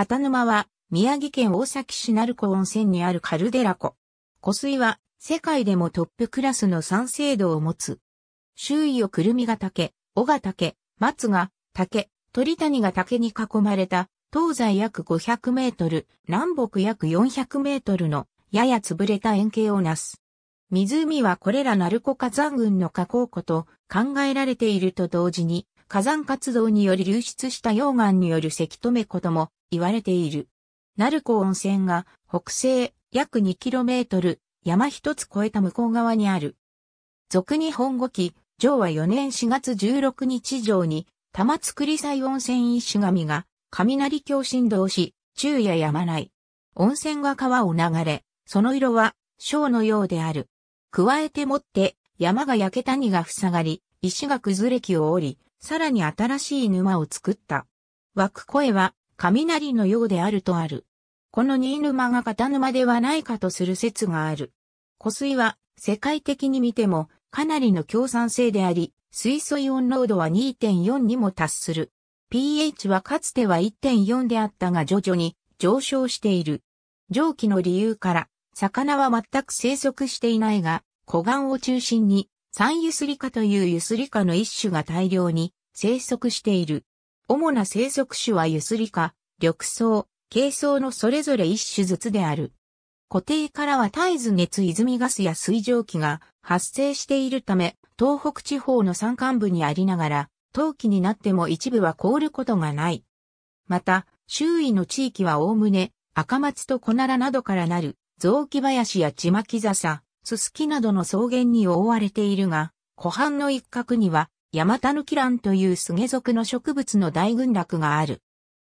片沼は、宮城県大崎市鳴子温泉にあるカルデラ湖。湖水は、世界でもトップクラスの酸性度を持つ。周囲をくるみが竹、尾が竹、松が竹、鳥谷が竹に囲まれた、東西約500メートル、南北約400メートルの、やや潰れた円形をなす。湖はこれら鳴子火山群の加工湖と考えられていると同時に、火山活動により流出した溶岩によるせき止めことも言われている。鳴子温泉が北西約 2km 山一つ越えた向こう側にある。俗日本語記、上は4年4月16日上に玉造祭温泉石神が雷橋振動し、昼夜やまない。温泉が川を流れ、その色は、章のようである。加えてもって、山が焼け谷が塞がり、石が崩れ木を折り、さらに新しい沼を作った。湧く声は、雷のようであるとある。この新沼が片沼ではないかとする説がある。湖水は、世界的に見ても、かなりの強酸性であり、水素イオン濃度は2.4にも達する。pH はかつては1.4であったが徐々に上昇している。蒸気の理由から、魚は全く生息していないが、湖岸を中心に三ユスリカというユスリカの一種が大量に生息している。主な生息種はユスリカ、緑藻、軽藻のそれぞれ一種ずつである。湖底からは絶えず熱泉ガスや水蒸気が発生しているため、東北地方の山間部にありながら、冬季になっても一部は凍ることがない。また、周囲の地域はおおむね、赤松と小奈良などからなる、雑木林や地巻き笹、ススキなどの草原に覆われているが、湖畔の一角には、ヤマタヌキランというスゲ属の植物の大群落がある。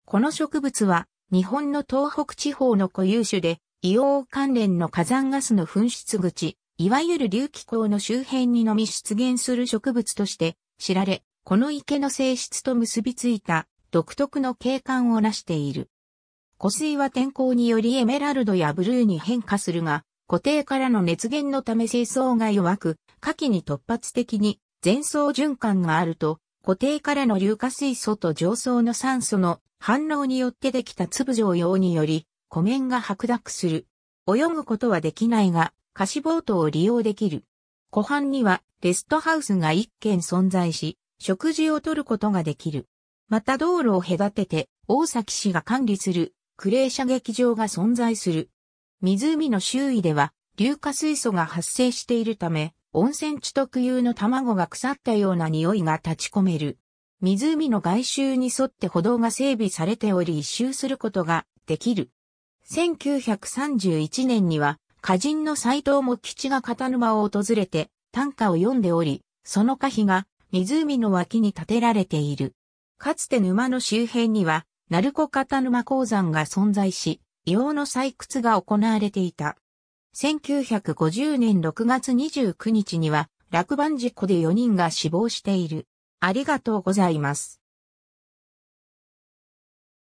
この植物は、日本の東北地方の固有種で、硫黄関連の火山ガスの噴出口、いわゆる隆起口の周辺にのみ出現する植物として知られ、この池の性質と結びついた独特の景観を成している。湖水は天候によりエメラルドやブルーに変化するが、固定からの熱源のため清掃が弱く、下記に突発的に前層循環があると、固定からの硫化水素と上層の酸素の反応によってできた粒状用により、湖面が白濁する。泳ぐことはできないが、貸しボートを利用できる。湖畔にはレストハウスが1軒存在し、食事をとることができる。また道路を隔てて、大崎市が管理するクレー射撃場が存在する。湖の周囲では硫化水素が発生しているため、温泉地特有の卵が腐ったような匂いが立ち込める。湖の外周に沿って歩道が整備されており一周することができる。1931年には、歌人の斎藤も吉が片沼を訪れて短歌を読んでおり、その歌碑が湖の脇に建てられている。かつて沼の周辺には、鳴子片沼鉱山が存在し、硫黄の採掘が行われていた。1950年6月29日には落盤事故で4人が死亡している。ありがとうございます。